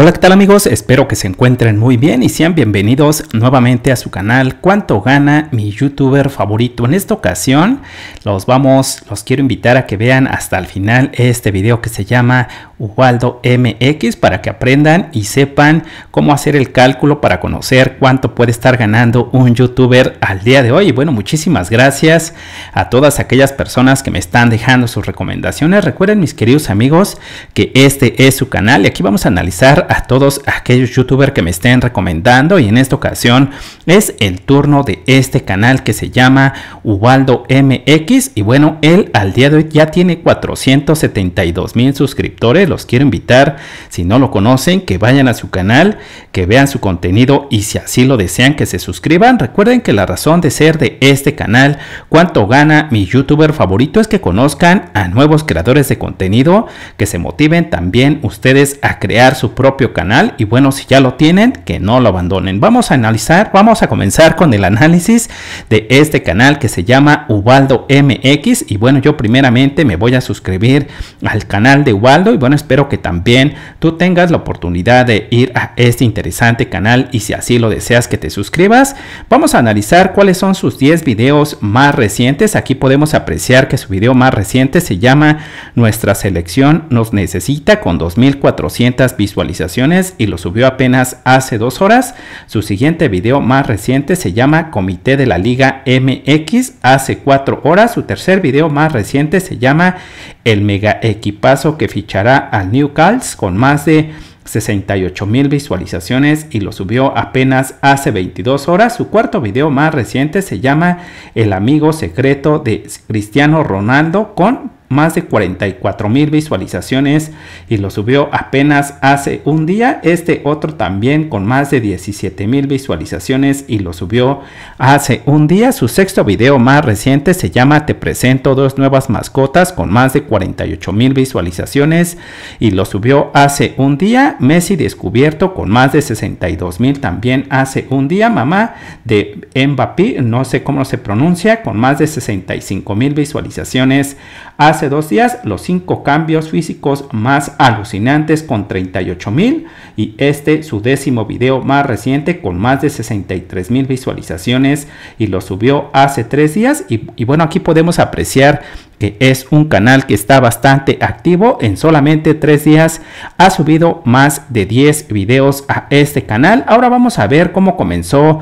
Hola, ¿qué tal amigos? Espero que se encuentren muy bien y sean bienvenidos nuevamente a su canal Cuánto gana mi youtuber favorito. En esta ocasión los vamos, los quiero invitar a que vean hasta el final este video que se llama Ubaldo MX para que aprendan y sepan cómo hacer el cálculo para conocer cuánto puede estar ganando un youtuber al día de hoy. Y bueno, muchísimas gracias a todas aquellas personas que me están dejando sus recomendaciones. Recuerden, mis queridos amigos, que este es su canal y aquí vamos a analizar a todos aquellos youtubers que me estén recomendando. Y en esta ocasión es el turno de este canal que se llama Ubaldo MX. Y bueno, él al día de hoy ya tiene 472 mil suscriptores los quiero invitar, si no lo conocen, que vayan a su canal, que vean su contenido y si así lo desean, que se suscriban. Recuerden que la razón de ser de este canal, cuánto gana mi youtuber favorito, es que conozcan a nuevos creadores de contenido, que se motiven también ustedes a crear su propio canal y bueno, si ya lo tienen, que no lo abandonen. Vamos a analizar, vamos a comenzar con el análisis de este canal que se llama Ubaldo MX y bueno, yo primeramente me voy a suscribir al canal de Ubaldo y bueno, espero que también tú tengas la oportunidad de ir a este interesante canal y si así lo deseas que te suscribas. Vamos a analizar cuáles son sus 10 videos más recientes. Aquí podemos apreciar que su video más reciente se llama Nuestra selección nos necesita con 2400 visualizaciones y lo subió apenas hace dos horas. Su siguiente video más reciente se llama Comité de la Liga MX hace cuatro horas. Su tercer video más reciente se llama El mega equipazo que fichará al New Calls con más de 68 mil visualizaciones y lo subió apenas hace 22 horas. Su cuarto video más reciente se llama El amigo secreto de Cristiano Ronaldo con más de 44 mil visualizaciones y lo subió apenas hace un día. Este otro también con más de 17 mil visualizaciones y lo subió hace un día. Su sexto video más reciente se llama Te presento dos nuevas mascotas con más de 48 mil visualizaciones y lo subió hace un día. Messi descubierto con más de 62 mil también hace un día. Mamá de Mbappé, no sé cómo se pronuncia, con más de 65 mil visualizaciones hace hace dos días los cinco cambios físicos más alucinantes con 38 mil y este su décimo video más reciente con más de 63 mil visualizaciones y lo subió hace tres días y, bueno aquí podemos apreciar que es un canal que está bastante activo en solamente tres días ha subido más de 10 videos a este canal ahora vamos a ver cómo comenzó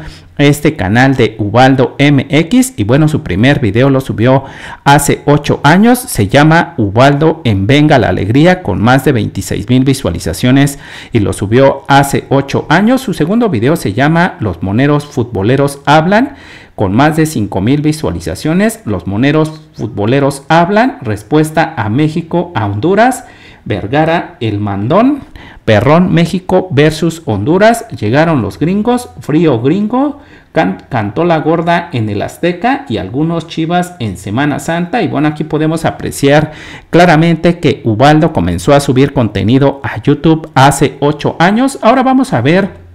este canal de Ubaldo MX y bueno su primer video lo subió hace 8 años se llama Ubaldo en Venga la Alegría con más de 26 mil visualizaciones y lo subió hace 8 años su segundo video se llama Los Moneros Futboleros Hablan con más de 5 mil visualizaciones Los Moneros Futboleros Hablan respuesta a México a Honduras Vergara, El Mandón, Perrón, México versus Honduras, llegaron los gringos, frío gringo, cantó la gorda en el Azteca y algunos chivas en Semana Santa. Y bueno, aquí podemos apreciar claramente que Ubaldo comenzó a subir contenido a YouTube hace 8 años. Ahora vamos a ver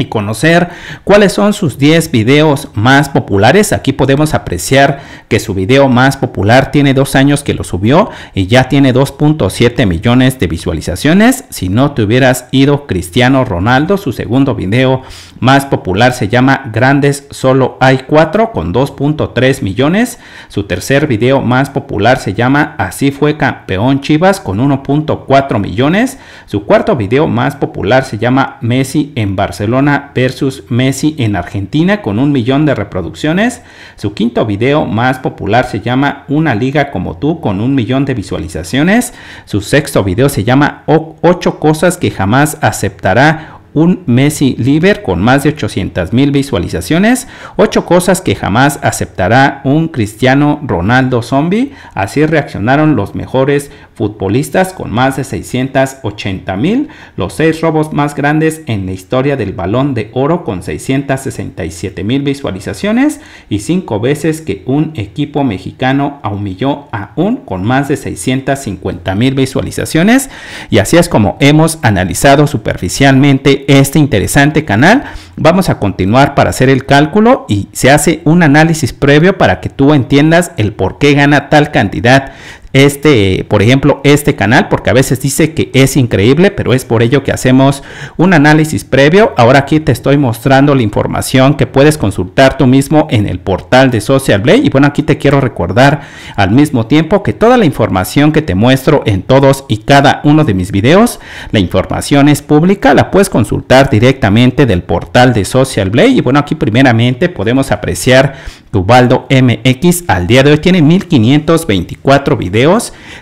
y conocer cuáles son sus 10 videos más populares. Aquí podemos apreciar que su video más popular tiene dos años que lo subió y ya tiene 2.7 millones de visualizaciones. Si no te hubieras ido Cristiano Ronaldo, su segundo video más popular se llama Grandes Solo hay 4 con 2.3 millones. Su tercer video más popular se llama Así fue campeón Chivas con 1.4 millones. Su cuarto video más popular se llama Messi en Barcelona versus Messi en Argentina con un millón de reproducciones. Su quinto video más popular se llama Una liga como tú con un millón de visualizaciones. Su sexto video se llama ocho cosas que jamás aceptará un Messi Liver con más de 800 mil visualizaciones, Ocho cosas que jamás aceptará un Cristiano Ronaldo zombie, así reaccionaron los mejores futbolistas con más de 680 mil, los seis robos más grandes en la historia del balón de oro con 667 mil visualizaciones y cinco veces que un equipo mexicano humilló a un con más de 650 mil visualizaciones y así es como hemos analizado superficialmente este, interesante canal. Vamos a continuar para hacer el cálculo y se hace un análisis previo para que tú entiendas el por qué gana tal cantidad este, por ejemplo, este canal, porque a veces dice que es increíble, pero es por ello que hacemos un análisis previo. Ahora aquí te estoy mostrando la información que puedes consultar tú mismo en el portal de Social Blade. Y bueno, aquí te quiero recordar al mismo tiempo que toda la información que te muestro en todos y cada uno de mis videos, la información es pública, la puedes consultar directamente del portal de Social Blade. Y bueno, aquí primeramente podemos apreciar Tubaldo MX al día de hoy tiene 1524 videos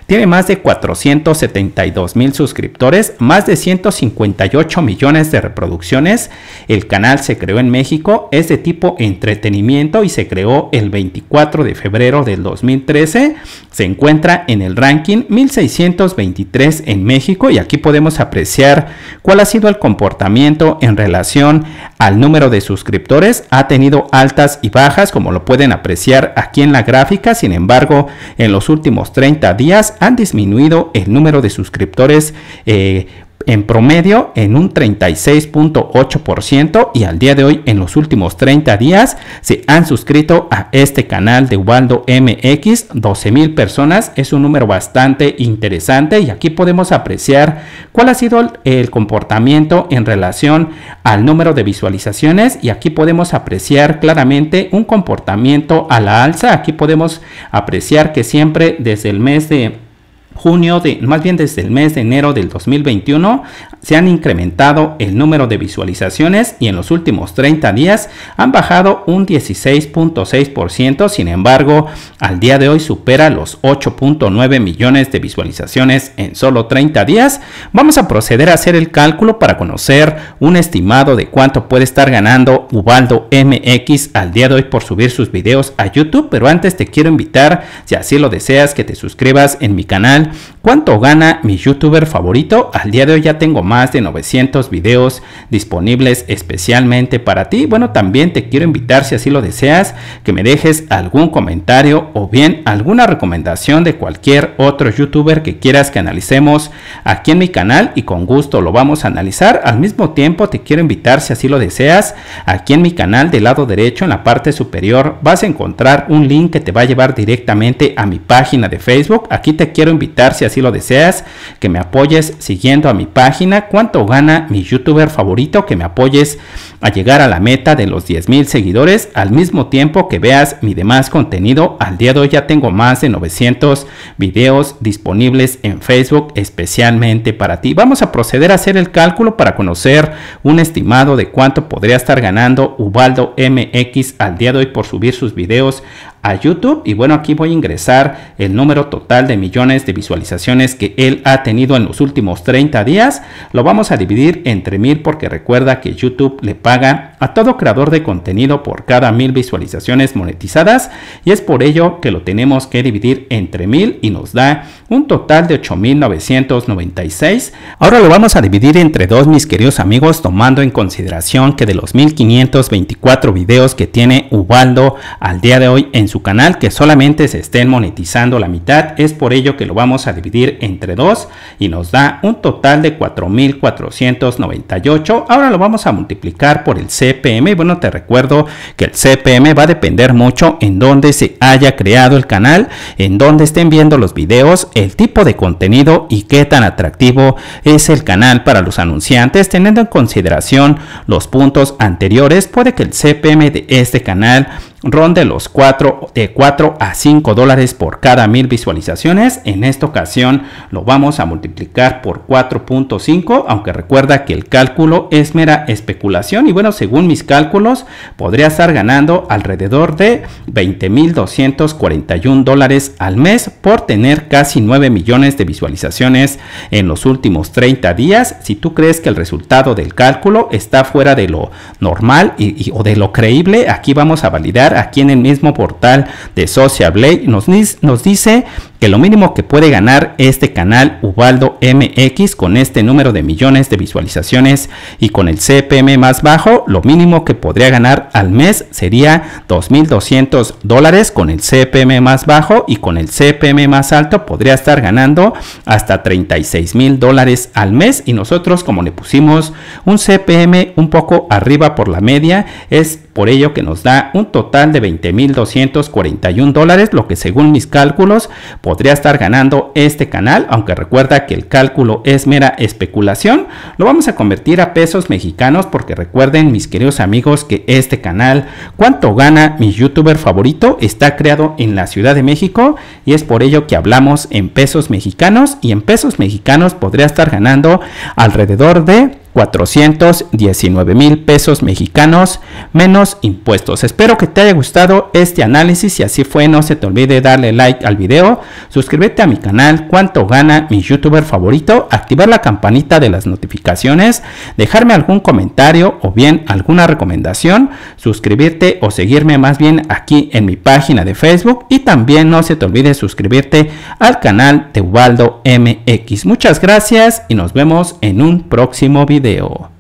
tiene más de 472 mil suscriptores, más de 158 millones de reproducciones. El canal se creó en México, es de tipo entretenimiento y se creó el 24 de febrero del 2013. Se encuentra en el ranking 1623 en México y aquí podemos apreciar cuál ha sido el comportamiento en relación al número de suscriptores. Ha tenido altas y bajas como lo pueden apreciar aquí en la gráfica, sin embargo en los últimos 30 días han disminuido el número de suscriptores eh, en promedio en un 36.8% y al día de hoy en los últimos 30 días se han suscrito a este canal de Ubaldo MX 12 personas es un número bastante interesante y aquí podemos apreciar cuál ha sido el comportamiento en relación al número de visualizaciones y aquí podemos apreciar claramente un comportamiento a la alza aquí podemos apreciar que siempre desde el mes de junio de, más bien desde el mes de enero del 2021 se han incrementado el número de visualizaciones y en los últimos 30 días han bajado un 16.6%, sin embargo, al día de hoy supera los 8.9 millones de visualizaciones en solo 30 días. Vamos a proceder a hacer el cálculo para conocer un estimado de cuánto puede estar ganando Ubaldo MX al día de hoy por subir sus videos a YouTube, pero antes te quiero invitar, si así lo deseas, que te suscribas en mi canal. ¿Cuánto gana mi youtuber favorito? Al día de hoy ya tengo más más de 900 videos disponibles especialmente para ti. Bueno, también te quiero invitar, si así lo deseas, que me dejes algún comentario o bien alguna recomendación de cualquier otro youtuber que quieras que analicemos aquí en mi canal y con gusto lo vamos a analizar. Al mismo tiempo, te quiero invitar, si así lo deseas, aquí en mi canal del lado derecho, en la parte superior, vas a encontrar un link que te va a llevar directamente a mi página de Facebook. Aquí te quiero invitar, si así lo deseas, que me apoyes siguiendo a mi página cuánto gana mi youtuber favorito que me apoyes a llegar a la meta de los 10 mil seguidores al mismo tiempo que veas mi demás contenido. Al día de hoy ya tengo más de 900 videos disponibles en Facebook especialmente para ti. Vamos a proceder a hacer el cálculo para conocer un estimado de cuánto podría estar ganando Ubaldo MX al día de hoy por subir sus videos YouTube y bueno aquí voy a ingresar el número total de millones de visualizaciones que él ha tenido en los últimos 30 días lo vamos a dividir entre mil porque recuerda que YouTube le paga a todo creador de contenido por cada mil visualizaciones monetizadas y es por ello que lo tenemos que dividir entre mil y nos da un total de 8.996 ahora lo vamos a dividir entre dos mis queridos amigos tomando en consideración que de los 1524 vídeos que tiene Ubaldo al día de hoy en su canal que solamente se estén monetizando la mitad, es por ello que lo vamos a dividir entre dos y nos da un total de 4.498. Ahora lo vamos a multiplicar por el CPM. Bueno, te recuerdo que el CPM va a depender mucho en donde se haya creado el canal, en donde estén viendo los vídeos el tipo de contenido y qué tan atractivo es el canal para los anunciantes. Teniendo en consideración los puntos anteriores, puede que el CPM de este canal ronde los 4 de 4 a 5 dólares por cada mil visualizaciones. En esta ocasión lo vamos a multiplicar por 4.5, aunque recuerda que el cálculo es mera especulación. Y bueno, según mis cálculos, podría estar ganando alrededor de mil 20.241 dólares al mes por tener casi 9 millones de visualizaciones en los últimos 30 días. Si tú crees que el resultado del cálculo está fuera de lo normal y, o de lo creíble, aquí vamos a validar aquí en el mismo portal de Social Blade, nos dice que lo mínimo que puede ganar este canal Ubaldo MX con este número de millones de visualizaciones y con el CPM más bajo, lo mínimo que podría ganar al mes sería 2.200 dólares con el CPM más bajo y con el CPM más alto podría estar ganando hasta $36,000 dólares al mes y nosotros como le pusimos un CPM un poco arriba por la media es por ello que nos da un total de 20.241 dólares lo que según mis cálculos podría estar ganando este canal, aunque recuerda que el cálculo es mera especulación, lo vamos a convertir a pesos mexicanos porque recuerden mis queridos amigos que este canal, cuánto gana mi youtuber favorito, está creado en la Ciudad de México y es por ello que hablamos en pesos mexicanos y en pesos mexicanos podría estar ganando alrededor de 419 mil pesos mexicanos menos impuestos. Espero que te haya gustado este análisis. y así fue, no se te olvide darle like al video, suscríbete a mi canal Cuánto gana mi youtuber favorito, activar la campanita de las notificaciones, dejarme algún comentario o bien alguna recomendación, suscribirte o seguirme más bien aquí en mi página de Facebook y también no se te olvide suscribirte al canal de MX. Muchas gracias y nos vemos en un próximo video. 哎呦